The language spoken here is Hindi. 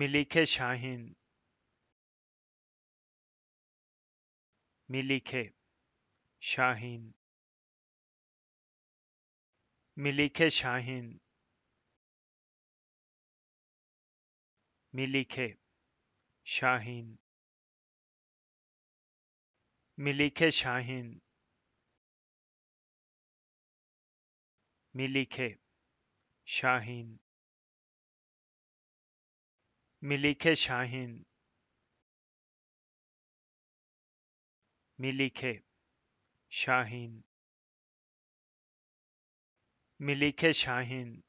मिलिखे शाहीन मिलिखे शाहीन मिलिखे शाहीन मिलिखे शाहीन मिलिखे शाहीन मिलिखे शाहीन मिलिखे शाहीन मिलिखे शाहीन मिलिखे शाहीन